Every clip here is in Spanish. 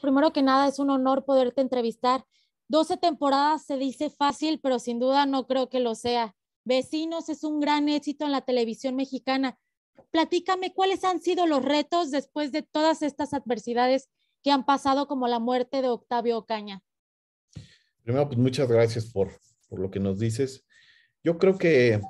primero que nada es un honor poderte entrevistar. 12 temporadas se dice fácil, pero sin duda no creo que lo sea. Vecinos es un gran éxito en la televisión mexicana. Platícame cuáles han sido los retos después de todas estas adversidades que han pasado, como la muerte de Octavio Ocaña. Primero, pues muchas gracias por, por lo que nos dices. Yo creo que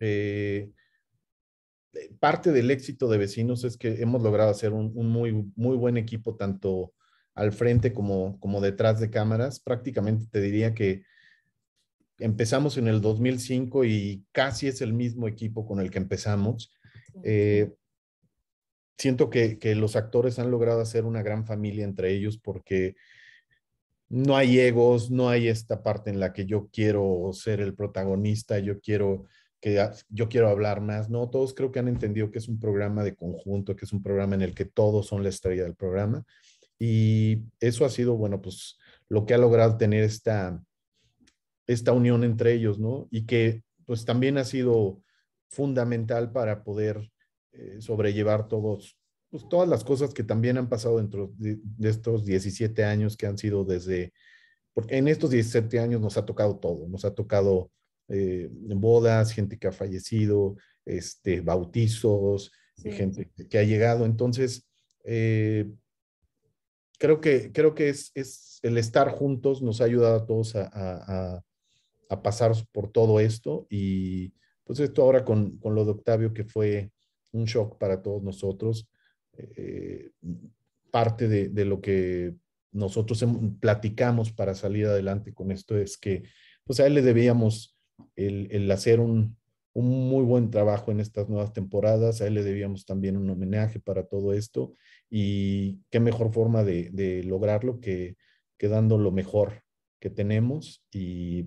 eh, eh, parte del éxito de Vecinos es que hemos logrado hacer un, muy, muy buen equipo, tanto al frente como, como detrás de cámaras. Prácticamente te diría que empezamos en el 2005 y casi es el mismo equipo con el que empezamos. Eh, siento que, los actores han logrado hacer una gran familia entre ellos porque no hay egos, no hay esta parte en la que yo quiero ser el protagonista, yo quiero que yo quiero hablar más, no, todos creo que han entendido que es un programa de conjunto, que es un programa en el que todos son la estrella del programa y eso ha sido, bueno, pues lo que ha logrado tener esta, esta unión entre ellos, ¿no? Y que pues también ha sido fundamental para poder eh, sobrellevar todos, pues todas las cosas que también han pasado dentro de, de estos 17 años que han sido desde, porque en estos 17 años nos ha tocado todo, nos ha tocado eh, bodas, gente que ha fallecido, este, bautizos, gente que ha llegado. Entonces, eh, creo que, creo que es, el estar juntos nos ha ayudado a todos a, pasar por todo esto y pues esto ahora con, lo de Octavio que fue un shock para todos nosotros, eh, parte de, de, lo que nosotros platicamos para salir adelante con esto es que pues a él le debíamos el, hacer un, muy buen trabajo en estas nuevas temporadas. A él le debíamos también un homenaje para todo esto. Y qué mejor forma de, lograrlo que, que, dando lo mejor que tenemos y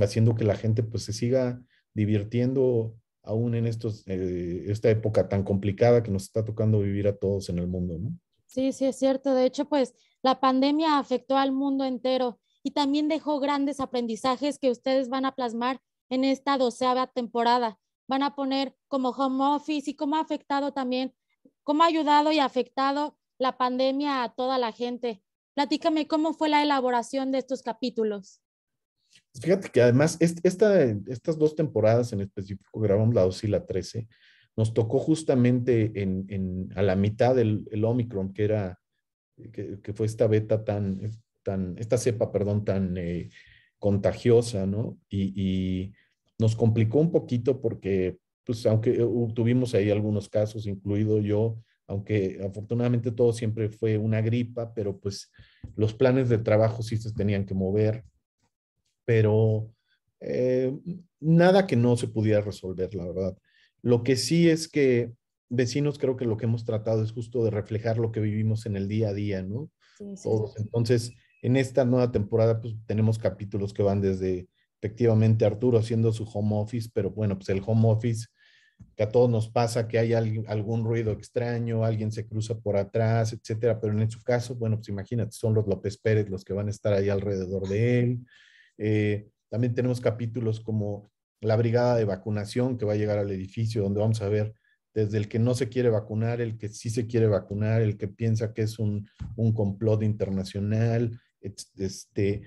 haciendo que la gente pues se siga divirtiendo aún en estos, eh, esta época tan complicada que nos está tocando vivir a todos en el mundo. ¿no? Sí, sí, es cierto. De hecho, pues la pandemia afectó al mundo entero y también dejó grandes aprendizajes que ustedes van a plasmar en esta doceava temporada. Van a poner como home office y cómo ha afectado también, cómo ha ayudado y afectado la pandemia a toda la gente. Platícame cómo fue la elaboración de estos capítulos. Pues fíjate que además esta, estas dos temporadas en específico, grabamos la 12 y la 13, nos tocó justamente en, en, a la mitad del el Omicron, que era que, que, fue esta beta tan, tan esta cepa, perdón, tan eh, contagiosa, ¿no? Y, nos complicó un poquito porque, pues, aunque eh, tuvimos ahí algunos casos, incluido yo, aunque afortunadamente todo siempre fue una gripa, pero pues los planes de trabajo sí se tenían que mover, pero eh, nada que no se pudiera resolver, la verdad. Lo que sí es que vecinos creo que lo que hemos tratado es justo de reflejar lo que vivimos en el día a día, ¿no? Todos. Entonces, en esta nueva temporada, pues tenemos capítulos que van desde efectivamente Arturo haciendo su home office, pero bueno, pues el home office que a todos nos pasa que hay algún ruido extraño, alguien se cruza por atrás, etcétera, pero en su caso, bueno, pues imagínate, son los López Pérez los que van a estar ahí alrededor de él. Eh, también tenemos capítulos como la brigada de vacunación que va a llegar al edificio, donde vamos a ver desde el que no se quiere vacunar, el que sí se quiere vacunar, el que piensa que es un, un complot internacional, este,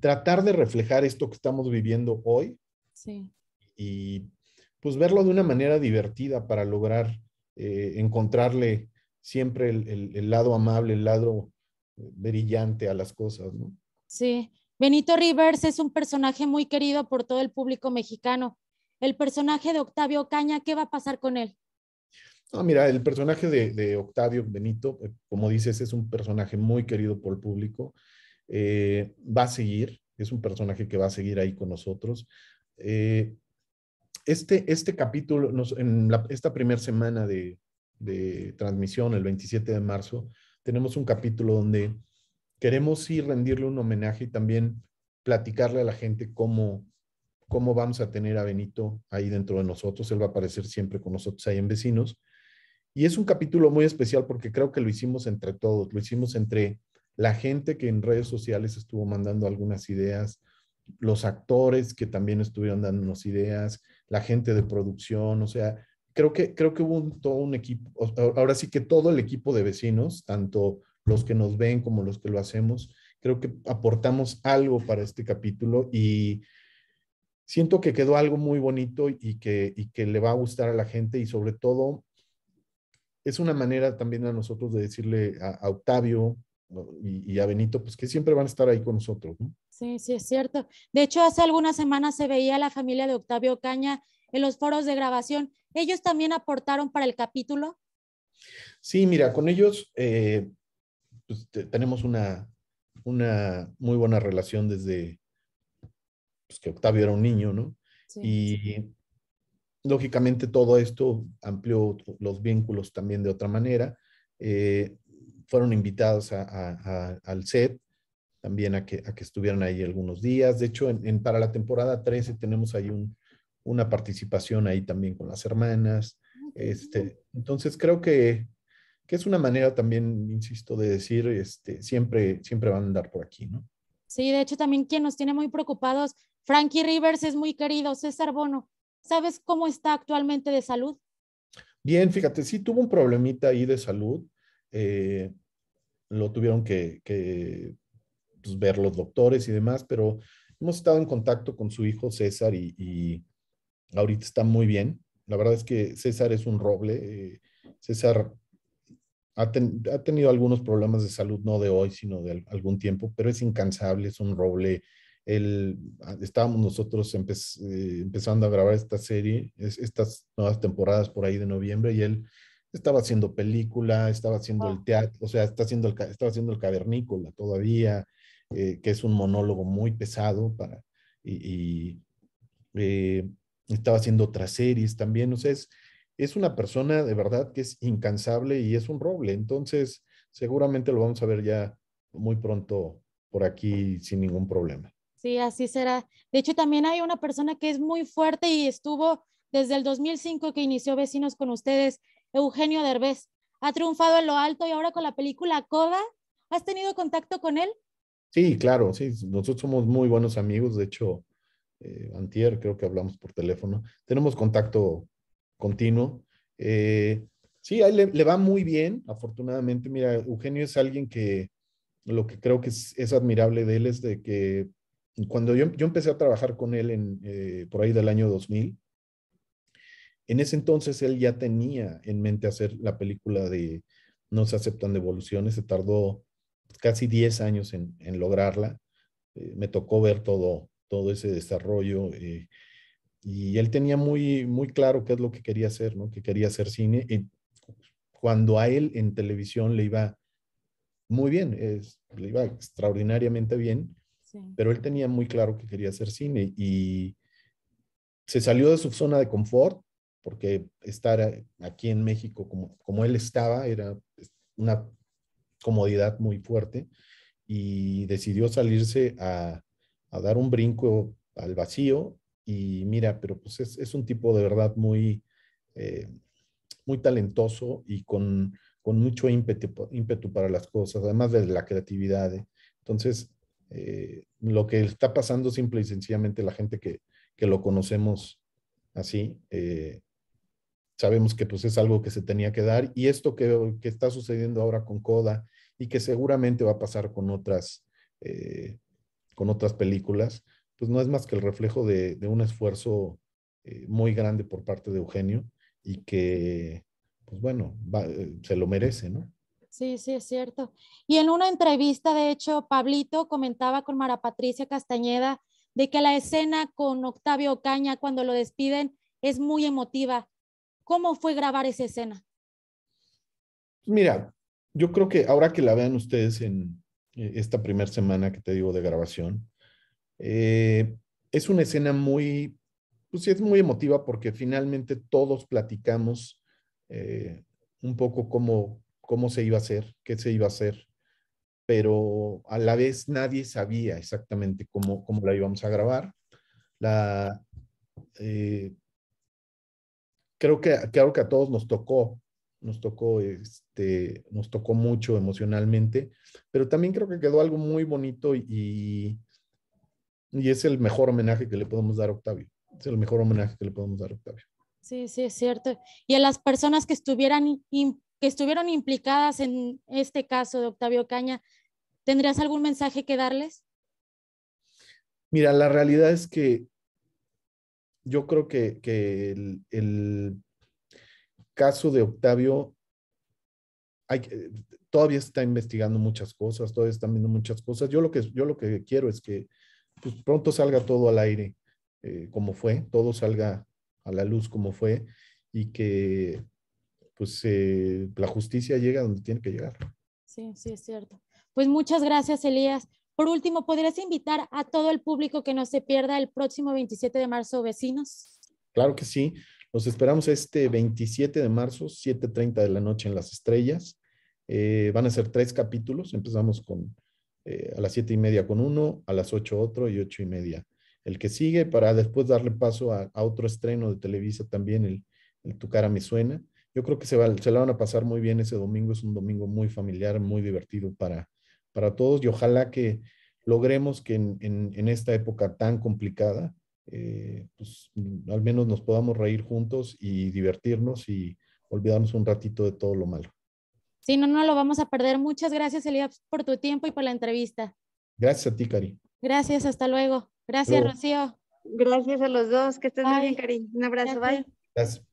tratar de reflejar esto que estamos viviendo hoy y pues verlo de una manera divertida para lograr eh, encontrarle siempre el, lado amable, el lado brillante a las cosas, Sí, Benito Rivers es un personaje muy querido por todo el público mexicano. El personaje de Octavio Caña, ¿qué va a pasar con él? No, mira, el personaje de, Octavio Benito, eh, como dices, es un personaje muy querido por el público. Eh, va a seguir, es un personaje que va a seguir ahí con nosotros. Eh, este, este capítulo, en esta primera semana de, transmisión, el 27 de marzo, tenemos un capítulo donde queremos ir rendirle un homenaje y también platicarle a la gente cómo, cómo vamos a tener a Benito ahí dentro de nosotros. Él va a aparecer siempre con nosotros ahí en vecinos. Y es un capítulo muy especial porque creo que lo hicimos entre todos, lo hicimos entre la gente que en redes sociales estuvo mandando algunas ideas, los actores que también estuvieron dándonos ideas, la gente de producción, o sea, creo que, creo que hubo todo un equipo, ahora sí que todo el equipo de vecinos, tanto los que nos ven como los que lo hacemos, creo que aportamos algo para este capítulo y siento que quedó algo muy bonito y que, y que le va a gustar a la gente y sobre todo es una manera también a nosotros de decirle a, Octavio y, a Benito, pues que siempre van a estar ahí con nosotros, Sí, sí, es cierto. De hecho, hace algunas semanas se veía la familia de Octavio Caña en los foros de grabación. ¿Ellos también aportaron para el capítulo? Sí, mira, con ellos eh, pues, tenemos una, una muy buena relación desde pues, que Octavio era un niño, ¿no? lógicamente todo esto amplió los vínculos también de otra manera. Eh, fueron invitados al set también a que, a estuvieran ahí algunos días. De hecho, para la temporada 13 tenemos ahí una participación ahí también con las hermanas. Ah, este, entonces creo que, es una manera también, insisto, de decir, este, siempre, siempre van a andar por aquí, ¿no? Sí, de hecho también quien nos tiene muy preocupados, Frankie Rivers es muy querido, César Bono, ¿Sabes cómo está actualmente de salud? Bien, fíjate, sí tuvo un problemita ahí de salud. Eh, lo tuvieron que, pues, ver los doctores y demás, pero hemos estado en contacto con su hijo César y, ahorita está muy bien. La verdad es que César es un roble. Eh, César ha, ha, tenido algunos problemas de salud, no de hoy, sino de algún tiempo, pero es incansable, es un roble él ah, estábamos nosotros eh, empezando a grabar esta serie, estas nuevas temporadas por ahí de noviembre, y él estaba haciendo película, estaba haciendo el teatro, o sea, está haciendo estaba haciendo el cavernícola todavía, eh, que es un monólogo muy pesado para, y, eh, estaba haciendo otras series también, o sea, es, es una persona de verdad que es incansable y es un roble, entonces seguramente lo vamos a ver ya muy pronto por aquí sin ningún problema. Sí, así será. De hecho, también hay una persona que es muy fuerte y estuvo desde el 2005 que inició Vecinos con ustedes, Eugenio Derbez. Ha triunfado en lo alto y ahora con la película Coda. ¿Has tenido contacto con él? Sí, claro, sí. Nosotros somos muy buenos amigos. De hecho, eh, antier creo que hablamos por teléfono. Tenemos contacto continuo. Eh, sí, le, va muy bien, afortunadamente. Mira, Eugenio es alguien que lo que creo que es admirable de él es de que cuando yo, empecé a trabajar con él en, eh, por ahí del año 2000, en ese entonces él ya tenía en mente hacer la película de No se aceptan devoluciones, se tardó casi 10 años en, lograrla, eh, me tocó ver todo, todo ese desarrollo eh, y él tenía muy, muy claro qué es lo que quería hacer, ¿no? que quería hacer cine. cuando a él en televisión le iba muy bien, le iba extraordinariamente bien, pero él tenía muy claro que quería hacer cine y se salió de su zona de confort porque estar aquí en México como, como él estaba era una comodidad muy fuerte y decidió salirse a, dar un brinco al vacío y mira, pero pues es, un tipo de verdad muy, eh, muy talentoso y con, mucho ímpetu, ímpetu, para las cosas, además de la creatividad. ¿eh? Entonces, eh, lo que está pasando simple y sencillamente la gente que, lo conocemos así, eh, sabemos que pues es algo que se tenía que dar y esto que, está sucediendo ahora con Coda y que seguramente va a pasar con otras, eh, con otras películas, pues no es más que el reflejo de, un esfuerzo muy grande por parte de Eugenio y que, pues bueno, se lo merece, ¿no? Sí, sí, es cierto. Y en una entrevista, de hecho, Pablito comentaba con Mara Patricia Castañeda de que la escena con Octavio Ocaña cuando lo despiden es muy emotiva. ¿Cómo fue grabar esa escena? Mira, yo creo que ahora que la vean ustedes en eh, esta primera semana que te digo de grabación, eh, es una escena muy, pues sí, es muy emotiva porque finalmente todos platicamos eh, un poco cómo, cómo se iba a hacer, qué se iba a hacer, pero a la vez nadie sabía exactamente cómo, cómo la íbamos a grabar. La, eh, creo que, creo que a todos nos tocó, nos tocó, este, nos tocó mucho emocionalmente, pero también creo que quedó algo muy bonito y, y es el mejor homenaje que le podemos dar a Octavio. Es el mejor homenaje que le podemos dar a Octavio. Sí, sí, es cierto. Y a las personas que estuvieran que estuvieron implicadas en este caso de Octavio Caña, ¿tendrías algún mensaje que darles? Mira, la realidad es que yo creo que, que el, caso de Octavio hay, todavía está investigando muchas cosas, todavía están viendo muchas cosas. Yo lo que, yo lo que quiero es que pues, pronto salga todo al aire eh, como fue, todo salga a la luz como fue y que pues eh, la justicia llega donde tiene que llegar. Sí, sí, es cierto. Pues muchas gracias, Elías. Por último, ¿podrías invitar a todo el público que no se pierda el próximo 27 de marzo, vecinos? Claro que sí. Los esperamos este 27 de marzo, 7.30 de la noche en Las Estrellas. Eh, van a ser tres capítulos. Empezamos con eh, a las siete y media con uno, a las 8 otro y ocho y media el que sigue para después darle paso a, otro estreno de Televisa también, el, el Tu cara me suena yo creo que se, la van a pasar muy bien ese domingo. Es un domingo muy familiar, muy divertido para, para todos y ojalá que logremos que en, esta época tan complicada, eh, pues mm, al menos nos podamos reír juntos y divertirnos y olvidarnos un ratito de todo lo malo. Sí, no, no lo vamos a perder. Muchas gracias, Elías, por tu tiempo y por la entrevista. Gracias a ti, Cari. Gracias, hasta luego. Gracias, Rocío. Gracias a los dos. Que estén muy bien, Cari. Un abrazo, bye.